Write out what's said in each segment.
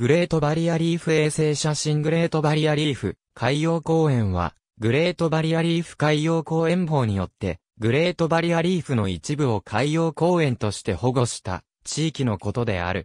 グレートバリアリーフ衛星写真グレートバリアリーフ海洋公園は、グレートバリアリーフ海洋公園法によって、グレートバリアリーフの一部を海洋公園として保護した地域のことである。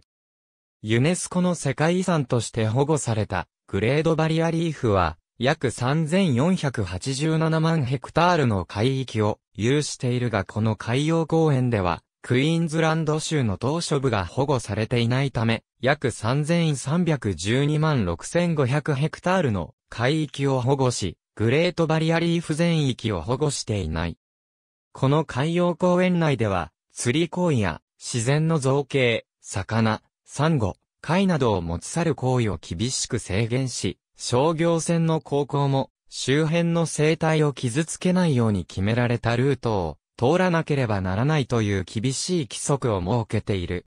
ユネスコの世界遺産として保護されたグレードバリアリーフは、約3487万ヘクタールの海域を有しているがこの海洋公園では、クイーンズランド州の島嶼部が保護されていないため、約3312万6500ヘクタールの海域を保護し、グレートバリアリーフ全域を保護していない。この海洋公園内では、釣り行為や自然の造形、魚、サンゴ、貝などを持ち去る行為を厳しく制限し、商業船の航行も周辺の生態を傷つけないように決められたルートを通らなければならないという厳しい規則を設けている。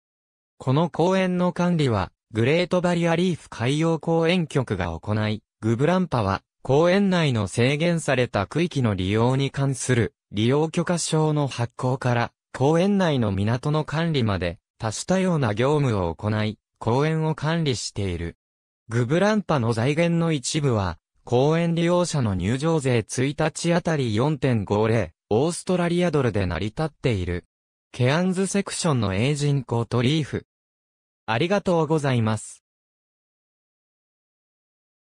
この公園の管理は、グレートバリアリーフ海洋公園局が行い、グブランパは、公園内の制限された区域の利用に関する利用許可証の発行から、公園内の港の管理まで、多種多様な業務を行い、公園を管理している。グブランパの財源の一部は、公園利用者の入場税1日あたり4.50オーストラリアドルで成り立っている。ケアンズセクションのジ人コートリーフ。ありがとうございます。